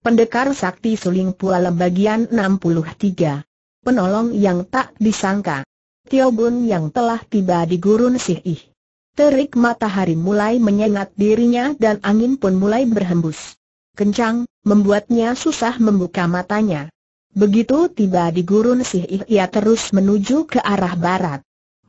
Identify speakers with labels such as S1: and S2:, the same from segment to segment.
S1: Pendekar Sakti Suling Pualem bagian 63. Penolong yang tak disangka. Tio Bun yang telah tiba di gurun Sihih. Terik matahari mulai menyengat dirinya dan angin pun mulai berhembus. Kencang, membuatnya susah membuka matanya. Begitu tiba di gurun Sihih ia terus menuju ke arah barat.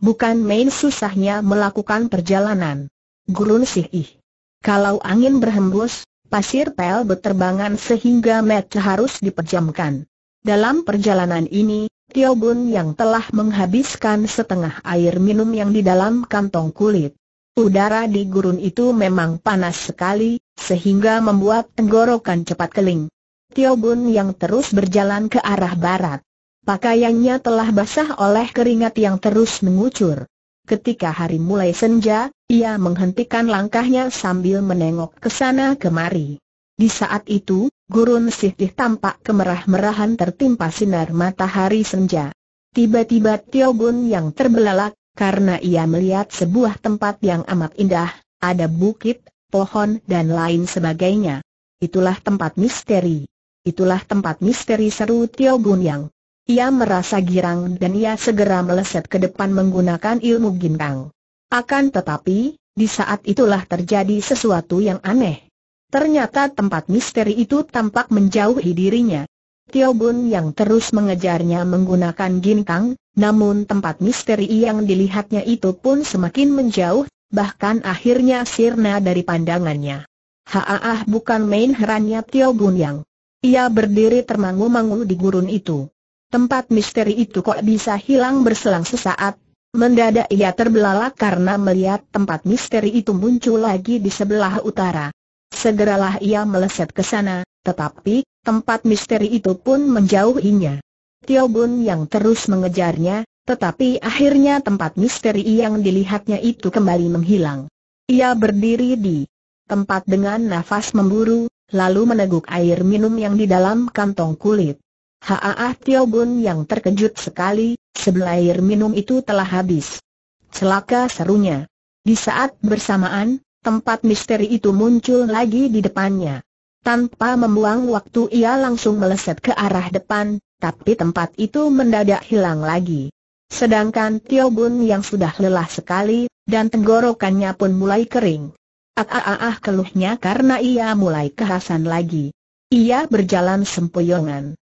S1: Bukan main susahnya melakukan perjalanan. Gurun Sihih. Kalau angin berhembus, pasir pel berterbangan sehingga mata harus diperjamkan. Dalam perjalanan ini, Tio Bun yang telah menghabiskan setengah air minum yang di dalam kantong kulit. Udara di gurun itu memang panas sekali, sehingga membuat tenggorokan cepat keling. Tio Bun yang terus berjalan ke arah barat. Pakaiannya telah basah oleh keringat yang terus mengucur. Ketika hari mulai senja, ia menghentikan langkahnya sambil menengok ke sana kemari. Di saat itu, gurun sihtih tampak kemerah-merahan tertimpa sinar matahari senja. Tiba-tiba Tio Bun yang terbelalak, karena ia melihat sebuah tempat yang amat indah, ada bukit, pohon dan lain sebagainya. Itulah tempat misteri. Itulah tempat misteri seru Tio Bun yang. Ia merasa girang dan ia segera meleset ke depan menggunakan ilmu gintang. Akan tetapi, di saat itulah terjadi sesuatu yang aneh. Ternyata tempat misteri itu tampak menjauhi dirinya. Tio Bun yang terus mengejarnya menggunakan ginkang, namun tempat misteri yang dilihatnya itu pun semakin menjauh, bahkan akhirnya sirna dari pandangannya. Haah bukan main herannya Tio Bun yang. Ia berdiri termangu-mangu di gurun itu. Tempat misteri itu kok bisa hilang berselang sesaat? Mendadak ia terbelalak karena melihat tempat misteri itu muncul lagi di sebelah utara. Segeralah ia meleset ke sana, tetapi tempat misteri itu pun menjauhinya. Tio Bun yang terus mengejarnya, tetapi akhirnya tempat misteri yang dilihatnya itu kembali menghilang. Ia berdiri di tempat dengan nafas memburu, lalu meneguk air minum yang di dalam kantong kulit. Haah Tio Bun yang terkejut sekali, sebelah air minum itu telah habis. Celaka serunya. Di saat bersamaan, tempat misteri itu muncul lagi di depannya. Tanpa membuang waktu ia langsung meleset ke arah depan, tapi tempat itu mendadak hilang lagi. Sedangkan Tio Bun yang sudah lelah sekali, dan tenggorokannya pun mulai kering. Ah ah ah, ah keluhnya karena ia mulai kehasan lagi. Ia berjalan sempoyongan.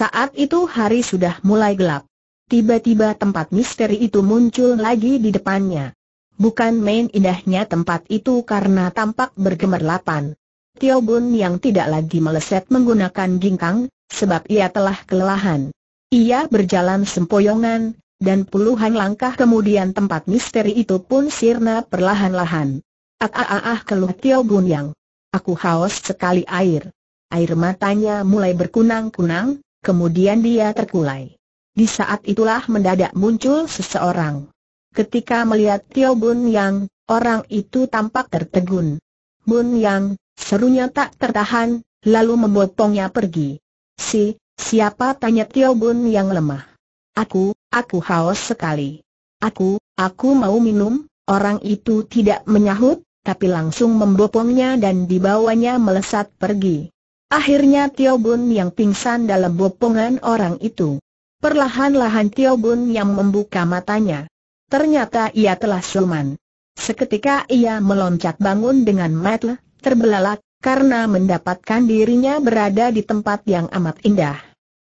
S1: Saat itu hari sudah mulai gelap. Tiba-tiba tempat misteri itu muncul lagi di depannya. Bukan main indahnya tempat itu karena tampak bergemerlapan. Tio Bun yang tidak lagi meleset menggunakan gingkang, sebab ia telah kelelahan. Ia berjalan sempoyongan, dan puluhan langkah kemudian tempat misteri itu pun sirna perlahan-lahan. Ah ah ah ah keluh Tio Bun yang. Aku haus sekali air. Air matanya mulai berkunang-kunang, Kemudian dia terkulai. Di saat itulah mendadak muncul seseorang. Ketika melihat Tio Bun Yang, orang itu tampak tertegun. Bun Yang, serunya tak tertahan, lalu membopongnya pergi. Si, siapa tanya Tio Bun Yang lemah. Aku, aku haus sekali. Aku, aku mau minum, orang itu tidak menyahut, tapi langsung membopongnya dan dibawanya melesat pergi. Akhirnya Tio Bun yang pingsan dalam bopongan orang itu. Perlahan-lahan Tio Bun yang membuka matanya. Ternyata ia telah siluman. Seketika ia meloncat bangun dengan metle, terbelalak, karena mendapatkan dirinya berada di tempat yang amat indah.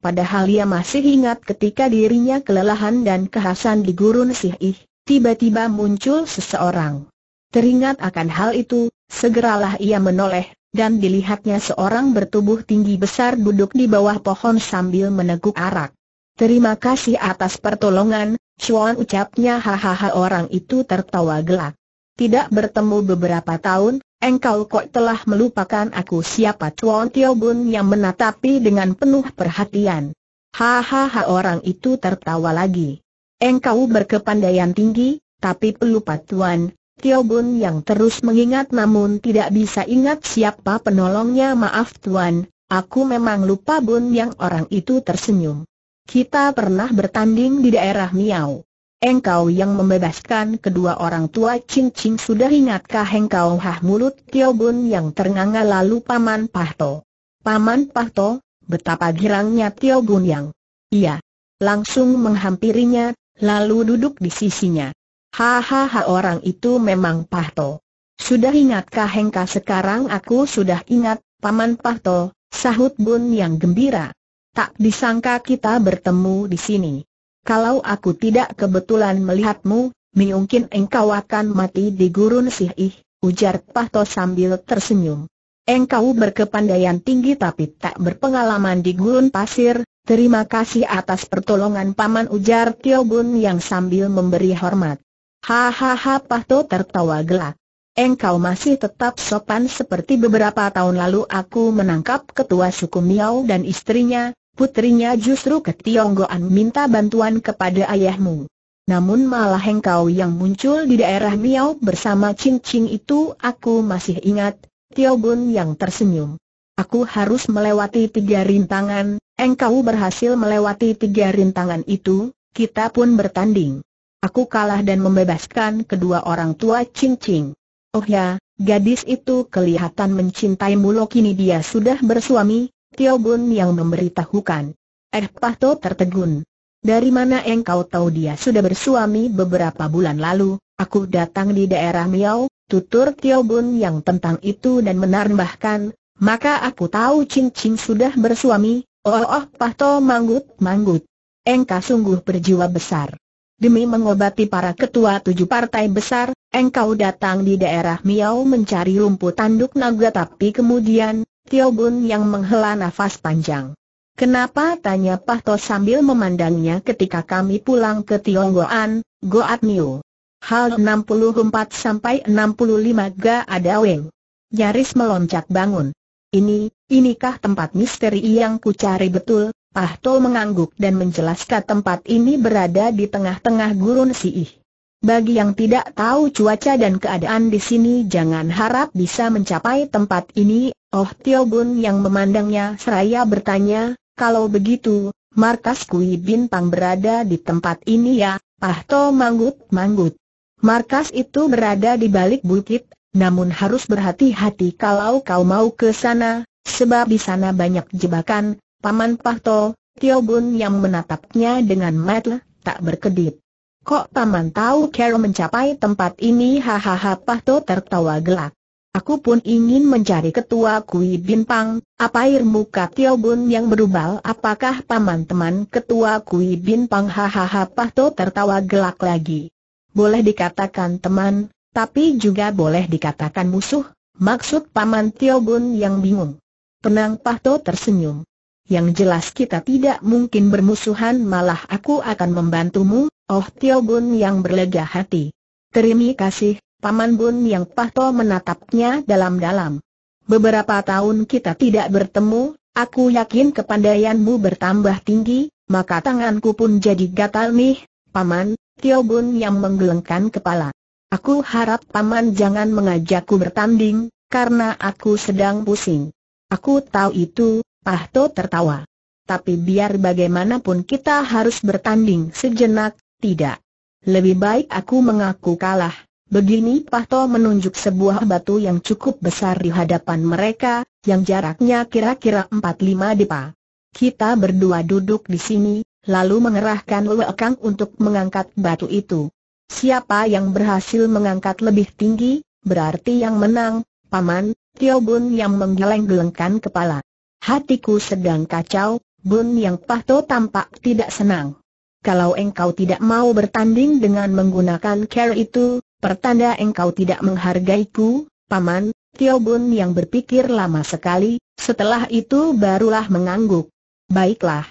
S1: Padahal ia masih ingat ketika dirinya kelelahan dan kehasan di gurun Sihih, tiba-tiba muncul seseorang. Teringat akan hal itu, segeralah ia menoleh dan dilihatnya seorang bertubuh tinggi besar duduk di bawah pohon sambil meneguk arak. Terima kasih atas pertolongan, Chuan ucapnya hahaha orang itu tertawa gelak. Tidak bertemu beberapa tahun, engkau kok telah melupakan aku siapa Chuan Tiobun yang menatapi dengan penuh perhatian. Hahaha orang itu tertawa lagi. Engkau berkepandaian tinggi, tapi pelupa Tuan, Tio Bun yang terus mengingat namun tidak bisa ingat siapa penolongnya maaf tuan, aku memang lupa Bun yang orang itu tersenyum. Kita pernah bertanding di daerah Miao. Engkau yang membebaskan kedua orang tua Ching Ching sudah ingatkah engkau hah mulut Tio Bun yang ternganga lalu Paman Pahto. Paman Pahto, betapa girangnya Tio Bun yang. Ia Langsung menghampirinya, lalu duduk di sisinya. Hahaha orang itu memang Pahto. Sudah ingatkah Hengka sekarang aku sudah ingat, Paman Pahto, sahut Bun yang gembira. Tak disangka kita bertemu di sini. Kalau aku tidak kebetulan melihatmu, mungkin engkau akan mati di gurun sih ih, ujar Pahto sambil tersenyum. Engkau berkepandaian tinggi tapi tak berpengalaman di gurun pasir, terima kasih atas pertolongan Paman ujar Tio Bun yang sambil memberi hormat. Hahaha Pahto tertawa gelak. Engkau masih tetap sopan seperti beberapa tahun lalu aku menangkap ketua suku Miao dan istrinya, putrinya justru ke Tionggoan minta bantuan kepada ayahmu. Namun malah engkau yang muncul di daerah Miao bersama Ching Ching itu aku masih ingat, Tio Bun yang tersenyum. Aku harus melewati tiga rintangan, engkau berhasil melewati tiga rintangan itu, kita pun bertanding. Aku kalah dan membebaskan kedua orang tua Ching Ching. Oh ya, gadis itu kelihatan mencintai mulo kini dia sudah bersuami, Tio Bun yang memberitahukan. Eh Pahto tertegun. Dari mana engkau tahu dia sudah bersuami beberapa bulan lalu, aku datang di daerah Miao, tutur Tio Bun yang tentang itu dan menambahkan, maka aku tahu Ching Ching sudah bersuami, oh oh, oh Pahto manggut manggut. Engkau sungguh berjiwa besar. Demi mengobati para ketua tujuh partai besar, engkau datang di daerah Miao mencari rumput tanduk naga tapi kemudian, Tio Bun yang menghela nafas panjang. Kenapa tanya Pahto sambil memandangnya ketika kami pulang ke Tionggoan, Goat Miu. Hal 64 sampai 65 Ga ada Weng. Nyaris meloncat bangun. Ini, inikah tempat misteri yang ku cari betul, Ahto mengangguk dan menjelaskan tempat ini berada di tengah-tengah gurun Siih. Bagi yang tidak tahu cuaca dan keadaan di sini jangan harap bisa mencapai tempat ini, Oh Tio Bun yang memandangnya seraya bertanya, kalau begitu, markas Kui Pang berada di tempat ini ya, Ahto manggut-manggut. Markas itu berada di balik bukit, namun harus berhati-hati kalau kau mau ke sana, sebab di sana banyak jebakan, Paman Pahto, Tio Bun yang menatapnya dengan mata tak berkedip. Kok Paman tahu Carol mencapai tempat ini? Hahaha Pahto tertawa gelak. Aku pun ingin mencari ketua Kui Pang. apa air muka Tio Bun yang berubah? apakah paman teman ketua Kui Pang? hahaha Pahto tertawa gelak lagi. Boleh dikatakan teman, tapi juga boleh dikatakan musuh, maksud paman Tio Bun yang bingung. Tenang Pahto tersenyum yang jelas kita tidak mungkin bermusuhan malah aku akan membantumu, oh Tio Bun yang berlega hati. Terima kasih, Paman Bun yang pahto menatapnya dalam-dalam. Beberapa tahun kita tidak bertemu, aku yakin kepandaianmu bertambah tinggi, maka tanganku pun jadi gatal nih, Paman, Tio Bun yang menggelengkan kepala. Aku harap Paman jangan mengajakku bertanding, karena aku sedang pusing. Aku tahu itu, Pahto tertawa. Tapi biar bagaimanapun kita harus bertanding sejenak, tidak. Lebih baik aku mengaku kalah. Begini Pahto menunjuk sebuah batu yang cukup besar di hadapan mereka, yang jaraknya kira-kira 45 depa. Kita berdua duduk di sini, lalu mengerahkan Kang untuk mengangkat batu itu. Siapa yang berhasil mengangkat lebih tinggi, berarti yang menang, Paman, Tio Bun yang menggeleng-gelengkan kepala. Hatiku sedang kacau, Bun Yang Pahto tampak tidak senang. Kalau engkau tidak mau bertanding dengan menggunakan care itu, pertanda engkau tidak menghargai ku, Paman, Tio Bun yang berpikir lama sekali, setelah itu barulah mengangguk. Baiklah.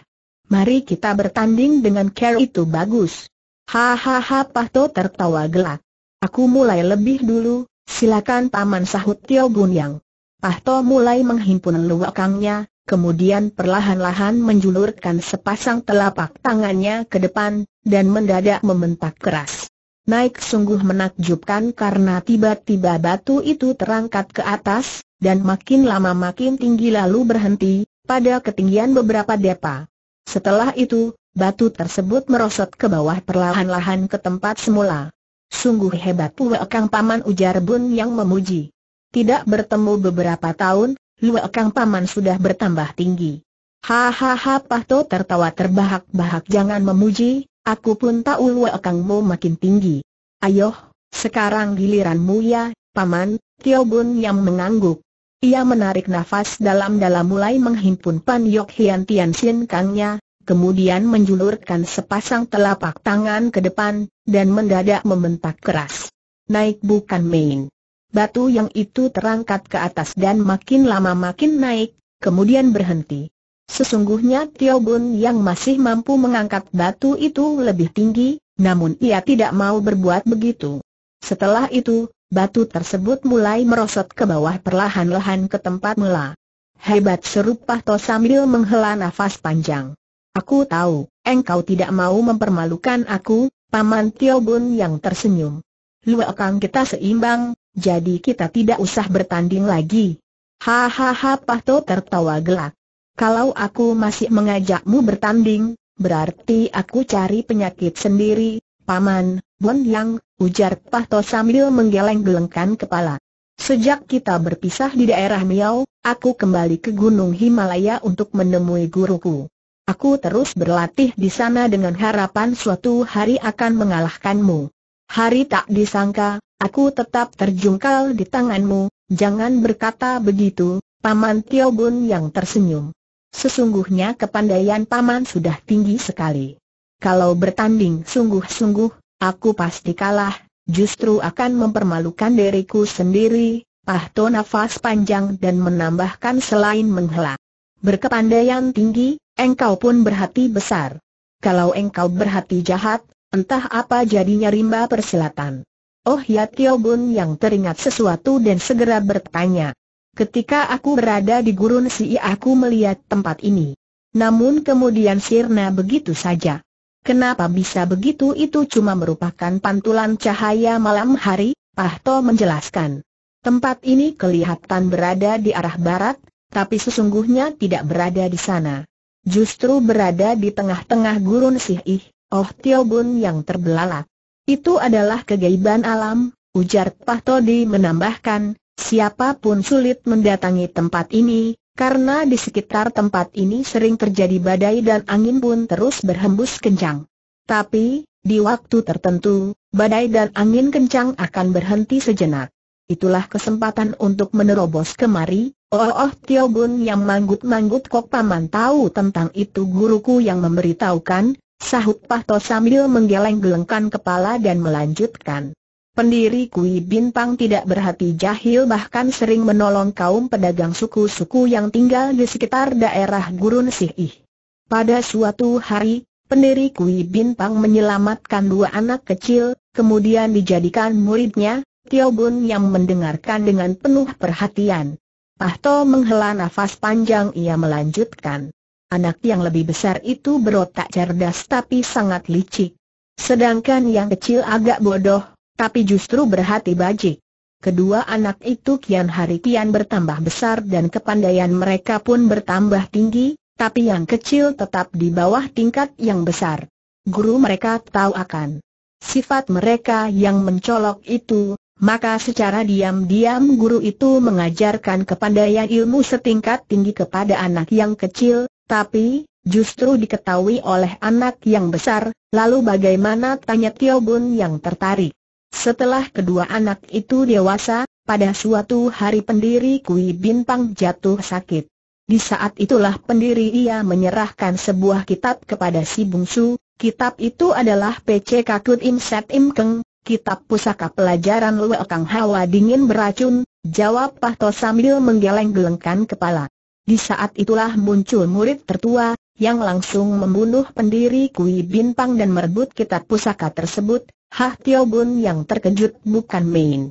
S1: Mari kita bertanding dengan care itu bagus. Hahaha Pahto tertawa gelak. Aku mulai lebih dulu, silakan Paman sahut Tio Bun yang. Pahto mulai menghimpun luwakangnya, kemudian perlahan-lahan menjulurkan sepasang telapak tangannya ke depan, dan mendadak membentak keras. Naik sungguh menakjubkan karena tiba-tiba batu itu terangkat ke atas, dan makin lama makin tinggi lalu berhenti, pada ketinggian beberapa depa. Setelah itu, batu tersebut merosot ke bawah perlahan-lahan ke tempat semula. Sungguh hebat kang Paman ujar Bun yang memuji. Tidak bertemu beberapa tahun, Luakang Kang Paman sudah bertambah tinggi. Hahaha Pahto tertawa terbahak-bahak jangan memuji, aku pun tahu Luakangmu Kangmu makin tinggi. Ayoh, sekarang giliranmu ya, Paman, Tio Bun yang mengangguk. Ia menarik nafas dalam-dalam mulai menghimpun Pan Yok Hian Tian Sin Kangnya, kemudian menjulurkan sepasang telapak tangan ke depan, dan mendadak membentak keras. Naik bukan main batu yang itu terangkat ke atas dan makin lama makin naik, kemudian berhenti. Sesungguhnya Tio Bun yang masih mampu mengangkat batu itu lebih tinggi, namun ia tidak mau berbuat begitu. Setelah itu, batu tersebut mulai merosot ke bawah perlahan-lahan ke tempat mula. Hebat serupa Pahto sambil menghela nafas panjang. Aku tahu, engkau tidak mau mempermalukan aku, Paman Tio Bun yang tersenyum. Luakang kita seimbang, jadi kita tidak usah bertanding lagi. Hahaha Pahto tertawa gelak. Kalau aku masih mengajakmu bertanding, berarti aku cari penyakit sendiri, Paman, Bon Yang, ujar Pahto sambil menggeleng-gelengkan kepala. Sejak kita berpisah di daerah Miao, aku kembali ke Gunung Himalaya untuk menemui guruku. Aku terus berlatih di sana dengan harapan suatu hari akan mengalahkanmu. Hari tak disangka, aku tetap terjungkal di tanganmu, jangan berkata begitu, Paman Tio Bun yang tersenyum. Sesungguhnya kepandaian Paman sudah tinggi sekali. Kalau bertanding sungguh-sungguh, aku pasti kalah, justru akan mempermalukan diriku sendiri, Pahto nafas panjang dan menambahkan selain menghela. Berkepandaian tinggi, engkau pun berhati besar. Kalau engkau berhati jahat, Entah apa jadinya rimba persilatan. Oh ya Tio Bun yang teringat sesuatu dan segera bertanya. Ketika aku berada di gurun si aku melihat tempat ini. Namun kemudian sirna begitu saja. Kenapa bisa begitu itu cuma merupakan pantulan cahaya malam hari, Pahto menjelaskan. Tempat ini kelihatan berada di arah barat, tapi sesungguhnya tidak berada di sana. Justru berada di tengah-tengah gurun ih. Oh Tio Bun yang terbelalak. Itu adalah kegaiban alam, ujar Todi, menambahkan, siapapun sulit mendatangi tempat ini, karena di sekitar tempat ini sering terjadi badai dan angin pun terus berhembus kencang. Tapi, di waktu tertentu, badai dan angin kencang akan berhenti sejenak. Itulah kesempatan untuk menerobos kemari, Oh, oh Tio Bun yang manggut-manggut kok paman tahu tentang itu guruku yang memberitahukan, Sahut Pahto sambil menggeleng-gelengkan kepala dan melanjutkan. Pendiri Kui Bintang tidak berhati jahil bahkan sering menolong kaum pedagang suku-suku yang tinggal di sekitar daerah Gurun Sihih. Pada suatu hari, pendiri Kui Bintang menyelamatkan dua anak kecil, kemudian dijadikan muridnya, Tio Bun yang mendengarkan dengan penuh perhatian. Pahto menghela nafas panjang ia melanjutkan. Anak yang lebih besar itu berotak cerdas tapi sangat licik. Sedangkan yang kecil agak bodoh, tapi justru berhati bajik. Kedua anak itu kian hari kian bertambah besar dan kepandaian mereka pun bertambah tinggi, tapi yang kecil tetap di bawah tingkat yang besar. Guru mereka tahu akan sifat mereka yang mencolok itu, maka secara diam-diam guru itu mengajarkan kepandaian ilmu setingkat tinggi kepada anak yang kecil, tapi, justru diketahui oleh anak yang besar, lalu bagaimana tanya Tio Bun yang tertarik. Setelah kedua anak itu dewasa, pada suatu hari pendiri Kui Bintang jatuh sakit. Di saat itulah pendiri ia menyerahkan sebuah kitab kepada si bungsu, kitab itu adalah PC Kakut Im Set Im Keng, kitab pusaka pelajaran Lue Kang Hawa dingin beracun, jawab Pahto sambil menggeleng-gelengkan kepala. Di saat itulah muncul murid tertua, yang langsung membunuh pendiri Kui Bintang dan merebut kitab pusaka tersebut, Hah Tio Bun yang terkejut bukan main.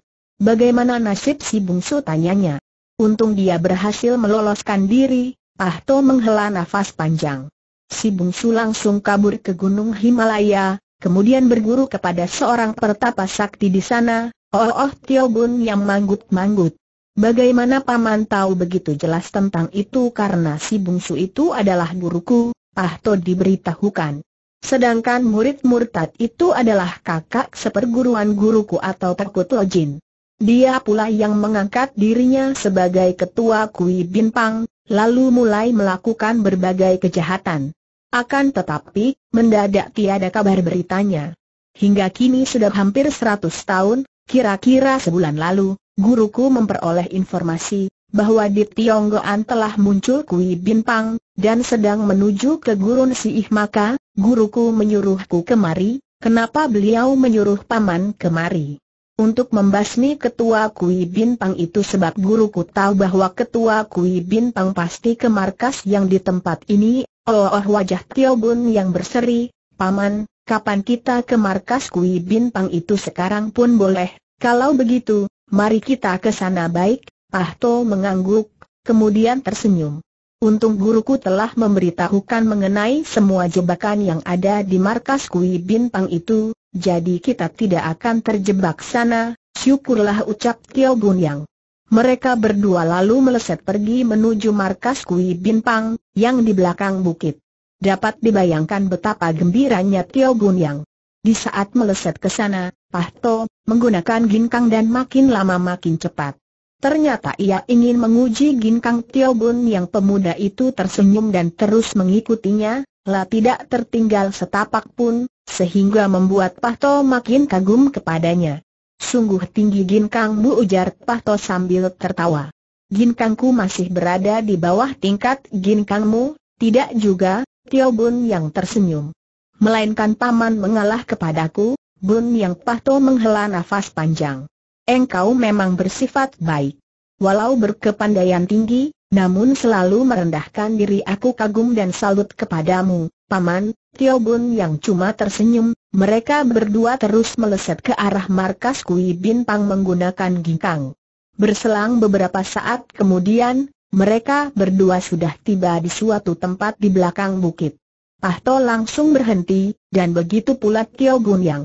S1: Bagaimana nasib si bungsu tanyanya? Untung dia berhasil meloloskan diri, Ah To menghela nafas panjang. Si bungsu langsung kabur ke Gunung Himalaya, kemudian berguru kepada seorang pertapa sakti di sana, Oh Oh Tio Bun yang manggut-manggut. Bagaimana paman tahu begitu jelas tentang itu karena si bungsu itu adalah guruku, Ahto diberitahukan. Sedangkan murid murtad itu adalah kakak seperguruan guruku atau Tekut Lojin. Dia pula yang mengangkat dirinya sebagai ketua Kui Binpang, lalu mulai melakukan berbagai kejahatan. Akan tetapi, mendadak tiada kabar beritanya. Hingga kini sudah hampir 100 tahun, kira-kira sebulan lalu, guruku memperoleh informasi bahwa di Tionggoan telah muncul Kui Bin Pang dan sedang menuju ke Gurun Siih maka, guruku menyuruhku kemari, kenapa beliau menyuruh paman kemari? Untuk membasmi ketua Kui Bin Pang itu sebab guruku tahu bahwa ketua Kui Bin Pang pasti ke markas yang di tempat ini, oh, wajah Tio Bun yang berseri, paman, kapan kita ke markas Kui Bin Pang itu sekarang pun boleh, kalau begitu, Mari kita ke sana baik, Pahto mengangguk, kemudian tersenyum. Untung guruku telah memberitahukan mengenai semua jebakan yang ada di markas kui bintang itu, jadi kita tidak akan terjebak sana, syukurlah ucap Tio Bunyang. Mereka berdua lalu meleset pergi menuju markas Kui Bintang, yang di belakang bukit. Dapat dibayangkan betapa gembiranya Tio Yang. Di saat meleset ke sana, Pahto, menggunakan ginkang dan makin lama makin cepat. Ternyata ia ingin menguji Ginkang Tio Bun yang pemuda itu tersenyum dan terus mengikutinya, lah tidak tertinggal setapak pun, sehingga membuat Pahto makin kagum kepadanya. Sungguh tinggi Ginkang Bu ujar Pahto sambil tertawa. Ginkangku masih berada di bawah tingkat Ginkangmu, tidak juga, Tio Bun yang tersenyum. Melainkan paman mengalah kepadaku, Bun Yang Pahto menghela nafas panjang. Engkau memang bersifat baik. Walau berkepandaian tinggi, namun selalu merendahkan diri aku kagum dan salut kepadamu, Paman, Tio Bun yang cuma tersenyum, mereka berdua terus meleset ke arah markas Kui Bin Pang menggunakan ginkang. Berselang beberapa saat kemudian, mereka berdua sudah tiba di suatu tempat di belakang bukit. Pahto langsung berhenti, dan begitu pula Tio Bun yang.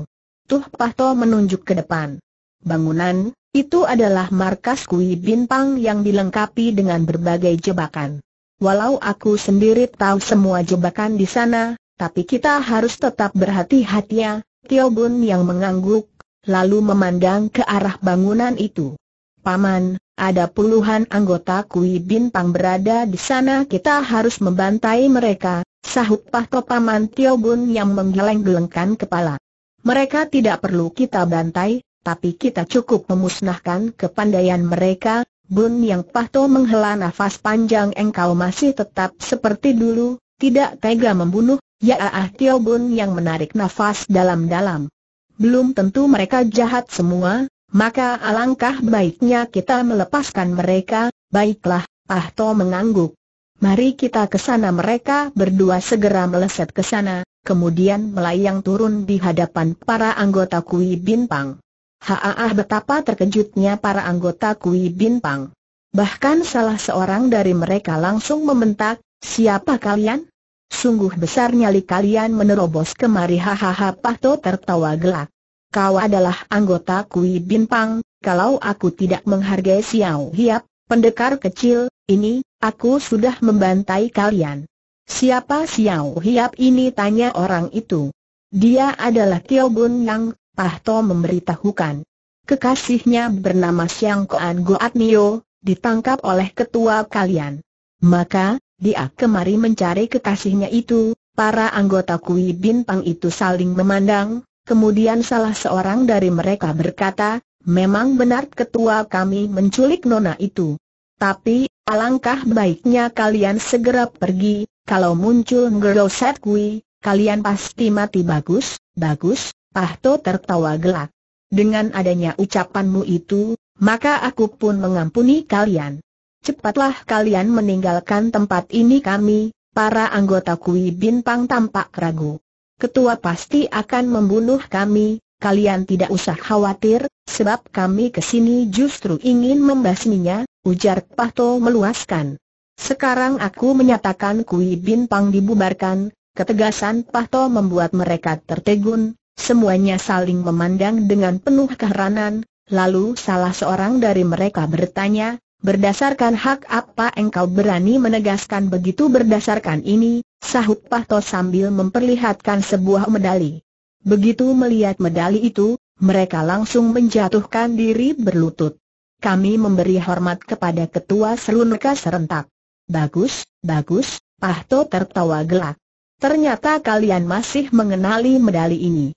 S1: Tuh Pahto menunjuk ke depan. Bangunan, itu adalah markas Kui Pang yang dilengkapi dengan berbagai jebakan. Walau aku sendiri tahu semua jebakan di sana, tapi kita harus tetap berhati-hati ya, Tio Bun yang mengangguk, lalu memandang ke arah bangunan itu. Paman, ada puluhan anggota Kui Pang berada di sana kita harus membantai mereka, sahut Pahto Paman Tio Bun yang menggeleng-gelengkan kepala. Mereka tidak perlu kita bantai, tapi kita cukup memusnahkan kepandaian mereka, Bun Yang Pahto menghela nafas panjang engkau masih tetap seperti dulu, tidak tega membunuh, ya ah Tio Bun Yang menarik nafas dalam-dalam. Belum tentu mereka jahat semua, maka alangkah baiknya kita melepaskan mereka, baiklah, Pahto mengangguk. Mari kita ke sana mereka berdua segera meleset ke sana, kemudian melayang turun di hadapan para anggota Kui Bintang. Haah betapa terkejutnya para anggota Kui Bintang. Bahkan salah seorang dari mereka langsung membentak, siapa kalian? Sungguh besar nyali kalian menerobos kemari hahaha Pahto tertawa gelak. Kau adalah anggota Kui Bintang, kalau aku tidak menghargai Xiao Hiap, pendekar kecil, ini, Aku sudah membantai kalian. Siapa Xiao Hiap ini tanya orang itu. Dia adalah Tio Bun Yang, Pahto memberitahukan. Kekasihnya bernama Xiang Koan Goat Nio, ditangkap oleh ketua kalian. Maka, dia kemari mencari kekasihnya itu, para anggota Kui Bin Pang itu saling memandang, kemudian salah seorang dari mereka berkata, memang benar ketua kami menculik nona itu. Tapi, Alangkah baiknya kalian segera pergi, kalau muncul ngeroset Kui, kalian pasti mati bagus, bagus, Pahto tertawa gelak. Dengan adanya ucapanmu itu, maka aku pun mengampuni kalian. Cepatlah kalian meninggalkan tempat ini kami, para anggota Kui Bintang tampak ragu. Ketua pasti akan membunuh kami, kalian tidak usah khawatir, sebab kami kesini justru ingin membasminya, ujar Pahto meluaskan. Sekarang aku menyatakan Kui bin pang dibubarkan, ketegasan Pahto membuat mereka tertegun, semuanya saling memandang dengan penuh keheranan, lalu salah seorang dari mereka bertanya, berdasarkan hak apa engkau berani menegaskan begitu berdasarkan ini, sahut Pahto sambil memperlihatkan sebuah medali. Begitu melihat medali itu, mereka langsung menjatuhkan diri berlutut kami memberi hormat kepada ketua Selunka serentak. Bagus, bagus, Pahto tertawa gelak. Ternyata kalian masih mengenali medali ini.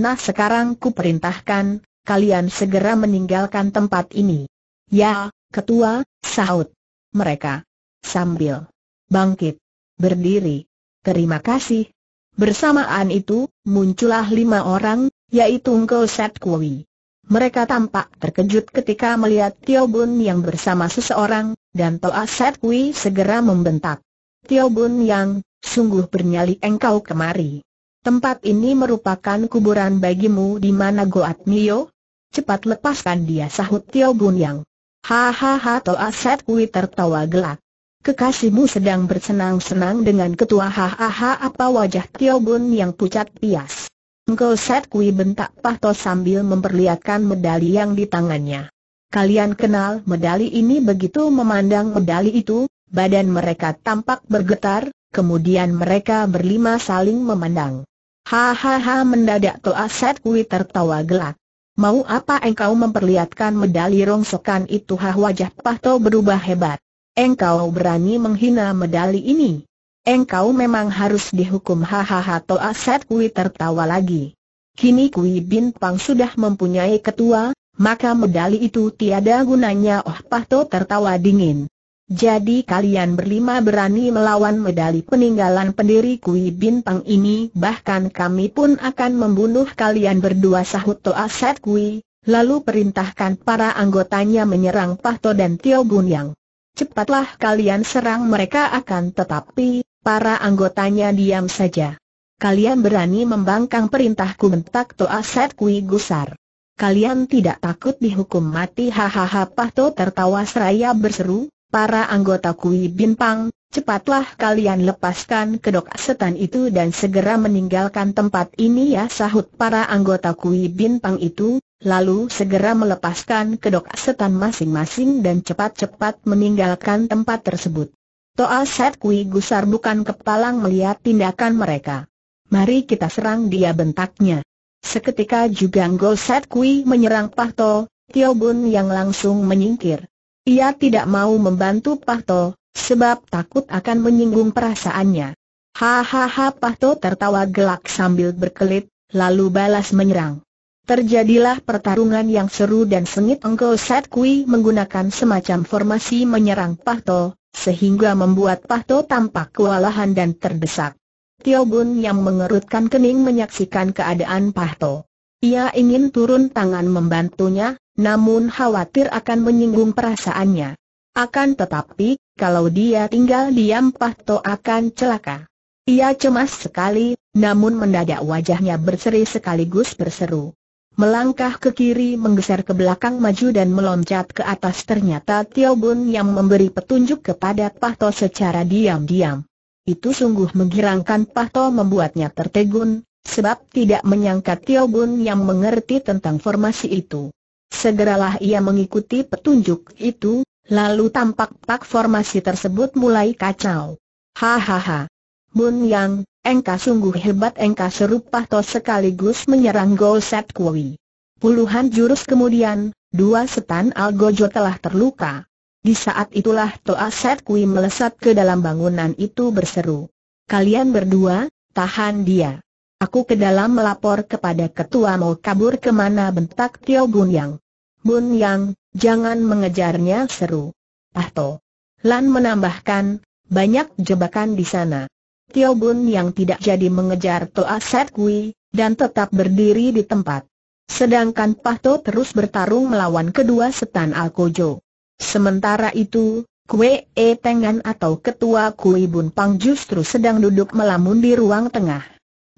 S1: Nah sekarang ku perintahkan, kalian segera meninggalkan tempat ini. Ya, ketua, sahut. Mereka. Sambil bangkit, berdiri. Terima kasih. Bersamaan itu, muncullah lima orang, yaitu Ngo Set Kui, mereka tampak terkejut ketika melihat Tio Bun yang bersama seseorang, dan Toa Set Kui segera membentak. Tio Bun yang, sungguh bernyali engkau kemari. Tempat ini merupakan kuburan bagimu di mana Goat Mio? Cepat lepaskan dia sahut Tio Bun yang. Hahaha Toa Set Kui tertawa gelak. Kekasihmu sedang bersenang-senang dengan ketua hahaha apa wajah Tio Bun yang pucat pias. Engkau Set Kui bentak Pahto sambil memperlihatkan medali yang di tangannya. Kalian kenal medali ini begitu memandang medali itu, badan mereka tampak bergetar, kemudian mereka berlima saling memandang. Hahaha mendadak Toa Set Kui tertawa gelak. Mau apa engkau memperlihatkan medali rongsokan itu? Hah wajah Pahto berubah hebat. Engkau berani menghina medali ini? Engkau memang harus dihukum hahaha Toa Set Kui tertawa lagi. Kini Kui Bin Pang sudah mempunyai ketua, maka medali itu tiada gunanya Oh Pahto tertawa dingin. Jadi kalian berlima berani melawan medali peninggalan pendiri Kui Bin Pang ini bahkan kami pun akan membunuh kalian berdua sahut Toa Set Kui, lalu perintahkan para anggotanya menyerang Pahto dan Tio Bunyang. Cepatlah kalian serang mereka akan tetapi, para anggotanya diam saja. Kalian berani membangkang perintahku bentak Toa Set Kui Gusar. Kalian tidak takut dihukum mati hahaha Pahto tertawa seraya berseru, para anggota Kui Bintang, cepatlah kalian lepaskan kedok setan itu dan segera meninggalkan tempat ini ya sahut para anggota Kui Bintang itu, lalu segera melepaskan kedok setan masing-masing dan cepat-cepat meninggalkan tempat tersebut. Toa Set Kui Gusar bukan kepalang melihat tindakan mereka. Mari kita serang dia bentaknya. Seketika juga Ngo Set Kui menyerang Pahto, Tio Bun yang langsung menyingkir. Ia tidak mau membantu Pahto, sebab takut akan menyinggung perasaannya. Hahaha Pahto tertawa gelak sambil berkelit, lalu balas menyerang. Terjadilah pertarungan yang seru dan sengit Engkau Set Kui menggunakan semacam formasi menyerang Pahto, sehingga membuat Pahto tampak kewalahan dan terdesak. Tio Bun yang mengerutkan kening menyaksikan keadaan Pahto. Ia ingin turun tangan membantunya, namun khawatir akan menyinggung perasaannya. Akan tetapi, kalau dia tinggal diam Pahto akan celaka. Ia cemas sekali, namun mendadak wajahnya berseri sekaligus berseru melangkah ke kiri menggeser ke belakang maju dan meloncat ke atas ternyata Tio Bun yang memberi petunjuk kepada Pahto secara diam-diam. Itu sungguh menggirangkan Pahto membuatnya tertegun, sebab tidak menyangka Tio Bun yang mengerti tentang formasi itu. Segeralah ia mengikuti petunjuk itu, lalu tampak pak formasi tersebut mulai kacau. Hahaha. Bun Yang, Engkau sungguh hebat engkau serupa toh sekaligus menyerang Go Set Kui. Puluhan jurus kemudian, dua setan Algojo telah terluka. Di saat itulah Toa Aset Kui melesat ke dalam bangunan itu berseru. Kalian berdua, tahan dia. Aku ke dalam melapor kepada ketua mau kabur kemana bentak Tio Bun Yang. Bun Yang, jangan mengejarnya seru. Pahto. Lan menambahkan, banyak jebakan di sana. Tio Bun yang tidak jadi mengejar Toa Set Kui, dan tetap berdiri di tempat. Sedangkan Pahto terus bertarung melawan kedua setan Alkojo. Sementara itu, Kue E Tengan atau Ketua Kui Bun Pang justru sedang duduk melamun di ruang tengah.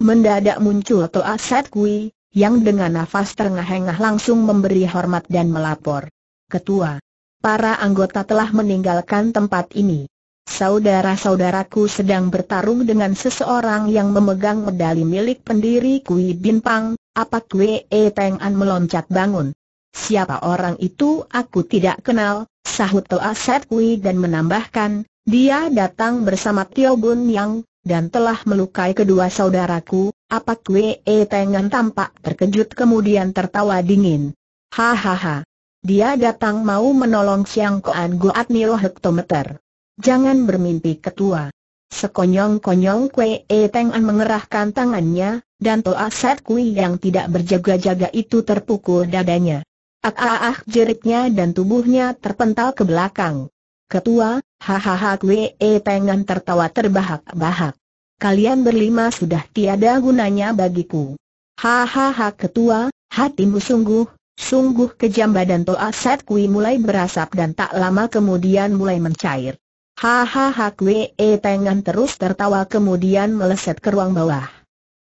S1: Mendadak muncul Toa Set Kui, yang dengan nafas terengah-engah langsung memberi hormat dan melapor. Ketua, para anggota telah meninggalkan tempat ini. Saudara-saudaraku sedang bertarung dengan seseorang yang memegang medali milik pendiri Kui Bintang, apa Kue e Teng An meloncat bangun. Siapa orang itu aku tidak kenal, sahut Toa Set Kui dan menambahkan, dia datang bersama Tio Bun Yang, dan telah melukai kedua saudaraku, apa Kue e An tampak terkejut kemudian tertawa dingin. Hahaha. Dia datang mau menolong Siang Koan Goat Nilo Hektometer. Jangan bermimpi ketua. Sekonyong-konyong Kwe E Teng An mengerahkan tangannya, dan Toa Set Kui yang tidak berjaga-jaga itu terpukul dadanya. Ak ah ah jeritnya dan tubuhnya terpental ke belakang. Ketua, hahaha Kwe E Teng An tertawa terbahak-bahak. Kalian berlima sudah tiada gunanya bagiku. Hahaha ketua, hatimu sungguh, sungguh kejam badan Toa Set Kui mulai berasap dan tak lama kemudian mulai mencair. Hahaha Kwee E eh, Tengan terus tertawa kemudian meleset ke ruang bawah.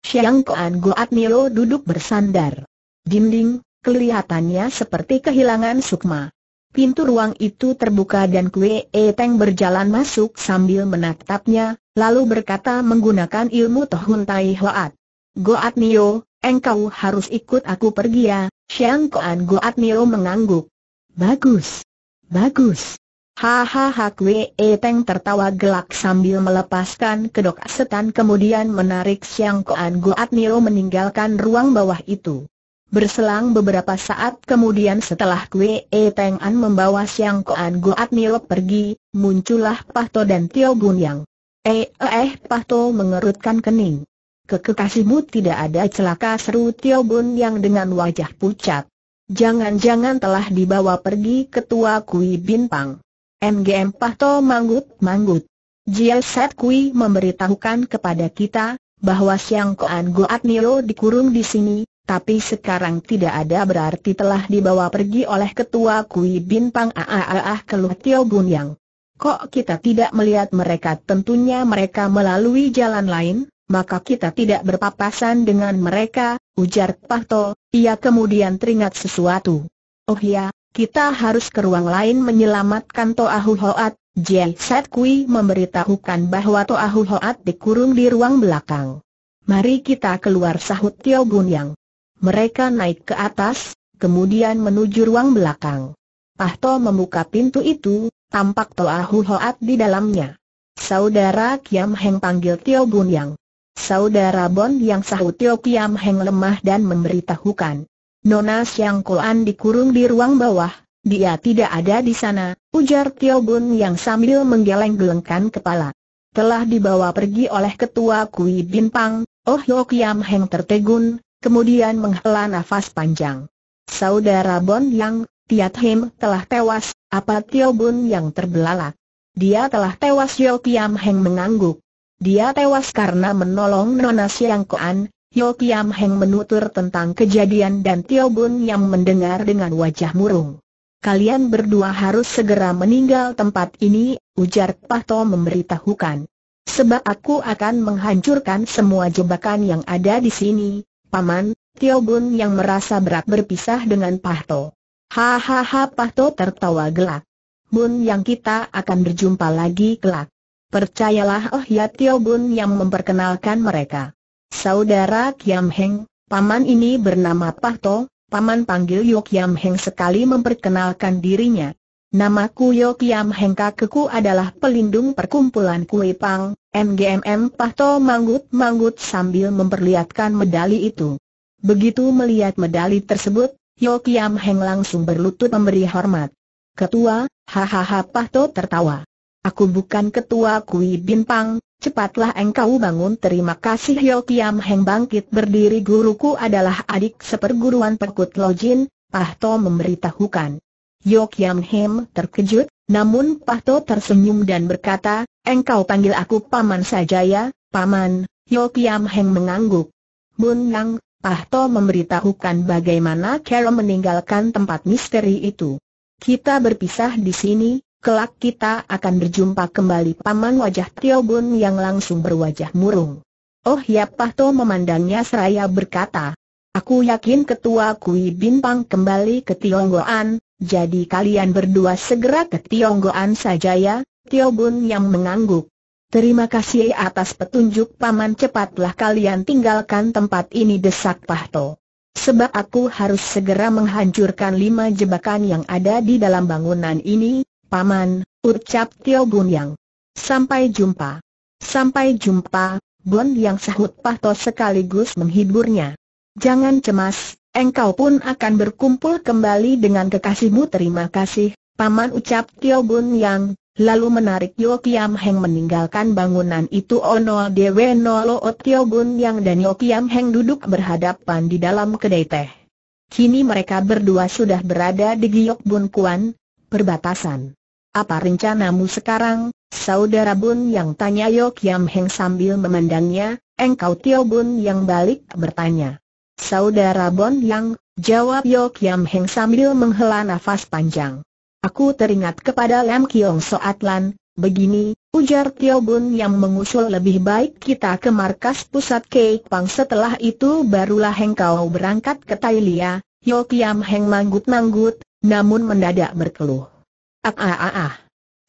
S1: Siang Koan Goat Nio duduk bersandar. Dinding, kelihatannya seperti kehilangan sukma. Pintu ruang itu terbuka dan Kwe E eh, Teng berjalan masuk sambil menatapnya, lalu berkata menggunakan ilmu Tohun Tai Hoat. Goat Nio, engkau harus ikut aku pergi ya, Siang Koan Goat Nio mengangguk. Bagus. Bagus. Hahaha Kwe Teng tertawa gelak sambil melepaskan kedok setan kemudian menarik Siang Koan Goat Nio meninggalkan ruang bawah itu. Berselang beberapa saat kemudian setelah Kwe Teng An membawa Siang Koan Goat Nio pergi, muncullah Pahto dan Tio Gun Yang. Eh eh Pahto mengerutkan kening. Kekekasihmu tidak ada celaka seru Tio Gun Yang dengan wajah pucat. Jangan-jangan telah dibawa pergi ketua Kui Bin Pang? MGM Pahto Manggut Manggut. Jiel Set Kui memberitahukan kepada kita, bahwa Siang Koan Goat Nio dikurung di sini, tapi sekarang tidak ada berarti telah dibawa pergi oleh Ketua Kui bin Bintang AAAA ke Luhtio Yang. Kok kita tidak melihat mereka tentunya mereka melalui jalan lain, maka kita tidak berpapasan dengan mereka, ujar Pahto, ia kemudian teringat sesuatu. Oh ya, kita harus ke ruang lain menyelamatkan Toahu Hoat, Jiang Set Kui memberitahukan bahwa Toahu Hoat dikurung di ruang belakang. Mari kita keluar sahut Tio Bun Yang. Mereka naik ke atas, kemudian menuju ruang belakang. To membuka pintu itu, tampak Toahu Hoat di dalamnya. Saudara Kiam Heng panggil Tio Bun Yang. Saudara Bon Yang sahut Tio Kiam Heng lemah dan memberitahukan. Nona Siang Koan dikurung di ruang bawah, dia tidak ada di sana, ujar Tio Bun yang sambil menggeleng-gelengkan kepala. Telah dibawa pergi oleh ketua Kui Bin Pang. Oh Yo Kiam Heng tertegun, kemudian menghela nafas panjang. Saudara Bon Yang, Tiat Him telah tewas, apa Tio Bun yang terbelalak? Dia telah tewas Yo Kiam Heng mengangguk. Dia tewas karena menolong Nona Siang Koan, Yo Kiam Heng menutur tentang kejadian dan Tio Bun yang mendengar dengan wajah murung. Kalian berdua harus segera meninggal tempat ini, ujar Pato memberitahukan. Sebab aku akan menghancurkan semua jebakan yang ada di sini, Paman, Tio Bun yang merasa berat berpisah dengan Pahto. Hahaha Pahto tertawa gelak. Bun yang kita akan berjumpa lagi kelak. Percayalah Oh ya Tio Bun yang memperkenalkan mereka. Saudara Kiam Heng, paman ini bernama Pahto, paman panggil Yo Kiam Heng sekali memperkenalkan dirinya. Namaku Yo Kiam Heng kakekku adalah pelindung perkumpulan Kui Pang, MGMM Pahto manggut-manggut sambil memperlihatkan medali itu. Begitu melihat medali tersebut, Yo Kiam Heng langsung berlutut memberi hormat. Ketua, hahaha Pahto tertawa. Aku bukan ketua Kui Bin Pang, Cepatlah engkau bangun terima kasih Yo Kiam Heng bangkit berdiri guruku adalah adik seperguruan Pekut Lojin, Pahto memberitahukan. Yo Kiam Heng terkejut, namun Pahto tersenyum dan berkata, engkau panggil aku paman saja ya, paman, Yo Kiam Heng mengangguk. Bun Yang, Pahto memberitahukan bagaimana Carol meninggalkan tempat misteri itu. Kita berpisah di sini, kelak kita akan berjumpa kembali paman wajah Tio Bun yang langsung berwajah murung. Oh ya Pahto memandangnya seraya berkata, Aku yakin ketua Kui Bintang kembali ke Tionggoan, jadi kalian berdua segera ke Tionggoan saja ya, Tio Bun yang mengangguk. Terima kasih atas petunjuk paman cepatlah kalian tinggalkan tempat ini desak Pahto. Sebab aku harus segera menghancurkan lima jebakan yang ada di dalam bangunan ini, Paman, ucap Tio Bun Yang. Sampai jumpa. Sampai jumpa, Bun Yang sahut Pahto sekaligus menghiburnya. Jangan cemas, engkau pun akan berkumpul kembali dengan kekasihmu terima kasih, Paman ucap Tio Bun Yang, lalu menarik Yo Kiam Heng meninggalkan bangunan itu Ono Dewe O Tio Bun Yang dan Yo Kiam Heng duduk berhadapan di dalam kedai teh. Kini mereka berdua sudah berada di Giok Bun Kuan, perbatasan apa rencanamu sekarang, saudara Bun yang tanya Yok Yam Heng sambil memandangnya, engkau Tio Bun yang balik bertanya. Saudara Bun yang, jawab Yok Yam Heng sambil menghela nafas panjang. Aku teringat kepada Lam Kiong Soat begini, ujar Tio Bun yang mengusul lebih baik kita ke markas pusat Kek Pang setelah itu barulah engkau berangkat ke Thailia, Yok Yam Heng manggut-manggut, namun mendadak berkeluh. Ah, ah, ah, ah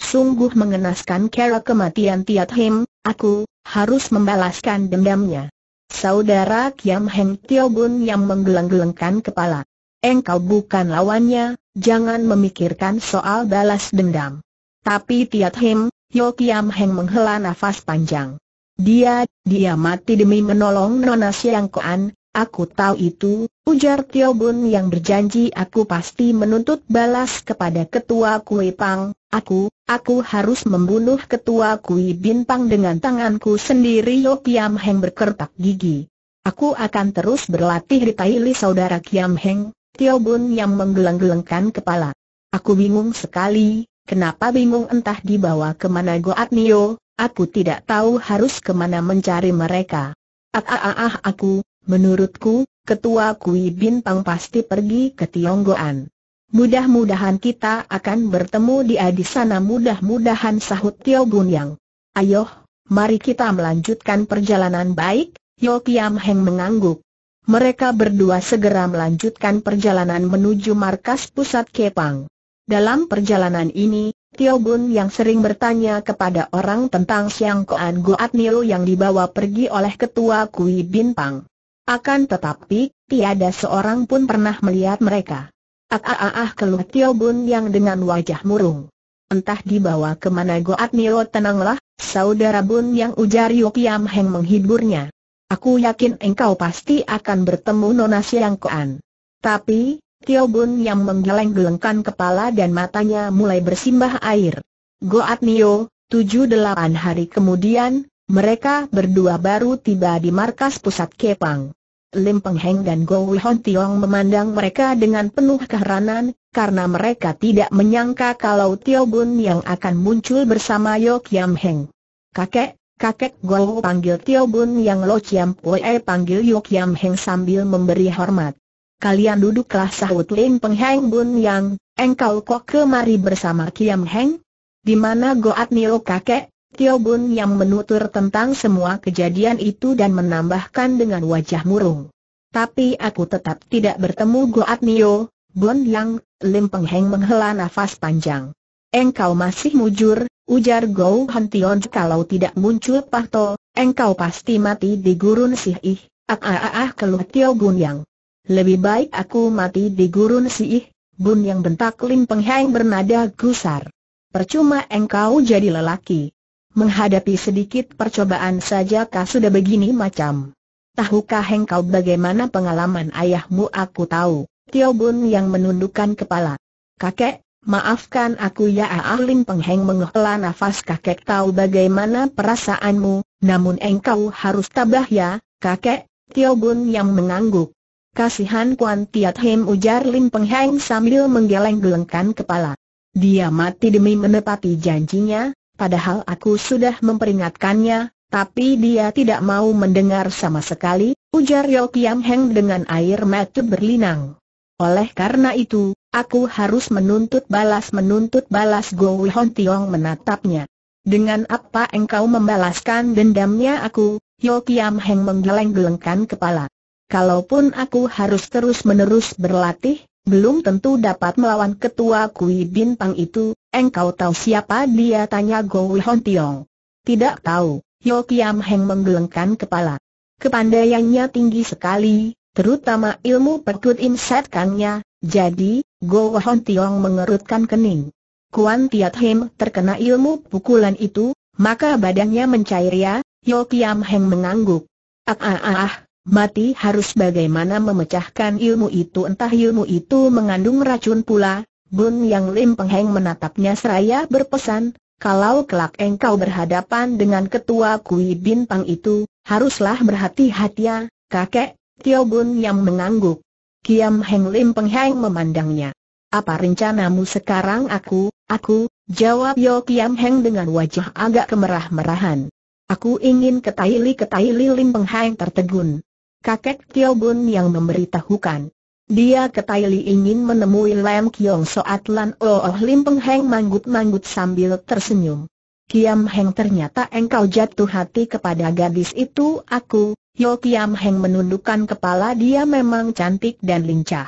S1: Sungguh mengenaskan cara kematian Tiat Him, aku, harus membalaskan dendamnya. Saudara Kiam Heng Tio Bun yang menggeleng-gelengkan kepala. Engkau bukan lawannya, jangan memikirkan soal balas dendam. Tapi Tiat Him, Yo Kiam Heng menghela nafas panjang. Dia, dia mati demi menolong Nona Siang Koan, aku tahu itu, Ujar Tio Bun yang berjanji aku pasti menuntut balas kepada ketua Kui Pang, aku, aku harus membunuh ketua Kui Bin Pang dengan tanganku sendiri Yo Kiam Heng berkertak gigi. Aku akan terus berlatih di Taili saudara Kiam Heng, Tio Bun yang menggeleng-gelengkan kepala. Aku bingung sekali, kenapa bingung entah dibawa kemana Goat Nio, aku tidak tahu harus kemana mencari mereka. Ah ah ah, ah aku, menurutku, Ketua Kui Bintang pasti pergi ke Tionggoan. Mudah-mudahan kita akan bertemu dia di sana mudah-mudahan sahut Tio Gun Yang. Ayoh, mari kita melanjutkan perjalanan baik, Yo Kiam Heng mengangguk. Mereka berdua segera melanjutkan perjalanan menuju markas pusat Kepang. Dalam perjalanan ini, Tio Bun yang sering bertanya kepada orang tentang Siang Koan Goat Nio yang dibawa pergi oleh ketua Kui Bintang. Akan tetapi, tiada seorang pun pernah melihat mereka. Ah ah ah ah keluh Tio Bun yang dengan wajah murung. Entah dibawa kemana Goat Nio tenanglah, saudara Bun yang ujar Yokiam Heng menghiburnya. Aku yakin engkau pasti akan bertemu Nona Siang Koan. Tapi, Tio Bun yang menggeleng-gelengkan kepala dan matanya mulai bersimbah air. Goat Nio, tujuh delapan hari kemudian, mereka berdua baru tiba di markas pusat Kepang. Lim Peng Heng dan Go Hon Tiong memandang mereka dengan penuh keheranan, karena mereka tidak menyangka kalau Tio Bun yang akan muncul bersama Yo Kiam Heng. Kakek, kakek Go panggil Tio Bun yang Lo Chiam Pue panggil Yo Kiam Heng sambil memberi hormat. Kalian duduklah sahut Lim Peng Heng Bun yang, engkau kok kemari bersama Kiam Heng? Di mana Goat Nio kakek? Tio Bun yang menutur tentang semua kejadian itu dan menambahkan dengan wajah murung. Tapi aku tetap tidak bertemu Goat Nio, Bun Yang, Lim Peng Heng menghela nafas panjang. Engkau masih mujur, ujar Go Han Tion kalau tidak muncul Pak To, engkau pasti mati di gurun Sih Ih, ak ah, ah ah, ah keluh Tio Bun Yang. Lebih baik aku mati di gurun Sih, ih, Bun Yang bentak Lim Peng Heng bernada gusar. Percuma engkau jadi lelaki, Menghadapi sedikit percobaan saja kah sudah begini macam. Tahukah engkau bagaimana pengalaman ayahmu aku tahu, Tio Bun yang menundukkan kepala. Kakek, maafkan aku ya ah Pengheng menghela nafas kakek tahu bagaimana perasaanmu, namun engkau harus tabah ya, kakek, Tio Bun yang mengangguk. Kasihan Kuan Tiat Him ujar Lim Pengheng sambil menggeleng-gelengkan kepala. Dia mati demi menepati janjinya, Padahal aku sudah memperingatkannya, tapi dia tidak mau mendengar sama sekali, ujar Yo Kiam Heng dengan air mata berlinang. Oleh karena itu, aku harus menuntut balas menuntut balas Go Hon Tiong menatapnya. Dengan apa engkau membalaskan dendamnya aku, Yo Kiam Heng menggeleng-gelengkan kepala. Kalaupun aku harus terus-menerus berlatih, belum tentu dapat melawan ketua Kui Bintang itu, engkau tahu siapa dia tanya Go Hon Tiong. Tidak tahu, Yo Kiam Heng menggelengkan kepala. Kepandaiannya tinggi sekali, terutama ilmu perkut setkannya. jadi, Go Hon Tiong mengerutkan kening. Kuan Tiat Him terkena ilmu pukulan itu, maka badannya mencair ya, Yo Kiam Heng mengangguk. Ah ah ah, ah. Mati harus bagaimana memecahkan ilmu itu entah ilmu itu mengandung racun pula, Bun Yang Lim Pengheng menatapnya seraya berpesan, kalau kelak engkau berhadapan dengan ketua kui bintang itu, haruslah berhati-hati ya, kakek, Tio Bun Yang mengangguk. Kiam Heng Lim Pengheng memandangnya. Apa rencanamu sekarang aku, aku, jawab Yo Kiam Heng dengan wajah agak kemerah-merahan. Aku ingin ketahili ketahili Lim Pengheng tertegun kakek Tio Bun yang memberitahukan. Dia ke Taili ingin menemui Lam Kiong Soat Lan Oh, oh Lim Peng Heng manggut-manggut sambil tersenyum. Kiam Heng ternyata engkau jatuh hati kepada gadis itu aku, Yo Kiam Heng menundukkan kepala dia memang cantik dan lincah.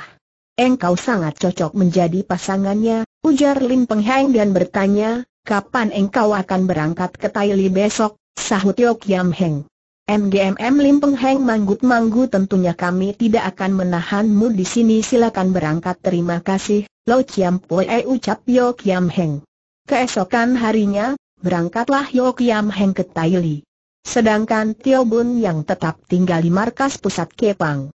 S1: Engkau sangat cocok menjadi pasangannya, ujar Lim Peng Heng dan bertanya, kapan engkau akan berangkat ke Taili besok, sahut Yo Kiam Heng. MGMM Lim Peng Heng manggut-manggu tentunya kami tidak akan menahanmu di sini silakan berangkat terima kasih, Lo Chiam Pue ucap Yo Kiam Heng. Keesokan harinya, berangkatlah Yo Kiam Heng ke Taili. Sedangkan Tio Bun yang tetap tinggal di markas pusat Kepang.